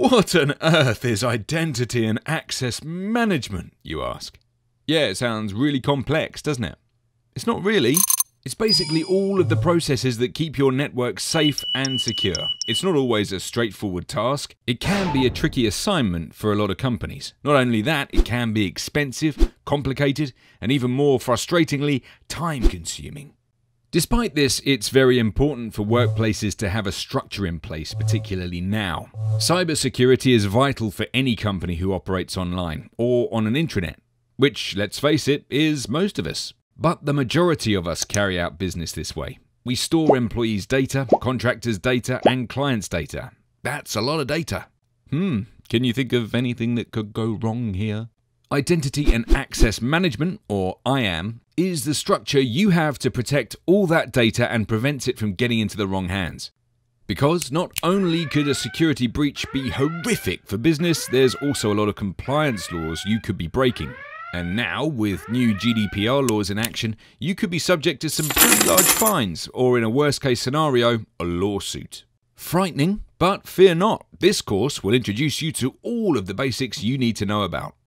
What on earth is identity and access management, you ask? Yeah, it sounds really complex, doesn't it? It's not really. It's basically all of the processes that keep your network safe and secure. It's not always a straightforward task. It can be a tricky assignment for a lot of companies. Not only that, it can be expensive, complicated, and even more frustratingly, time consuming. Despite this, it's very important for workplaces to have a structure in place, particularly now. Cybersecurity is vital for any company who operates online or on an intranet, which, let's face it, is most of us. But the majority of us carry out business this way. We store employees' data, contractors' data, and clients' data. That's a lot of data. Hmm, can you think of anything that could go wrong here? Identity and Access Management, or IAM, is the structure you have to protect all that data and prevent it from getting into the wrong hands. Because not only could a security breach be horrific for business, there's also a lot of compliance laws you could be breaking. And now, with new GDPR laws in action, you could be subject to some pretty large fines, or in a worst case scenario, a lawsuit. Frightening, but fear not, this course will introduce you to all of the basics you need to know about.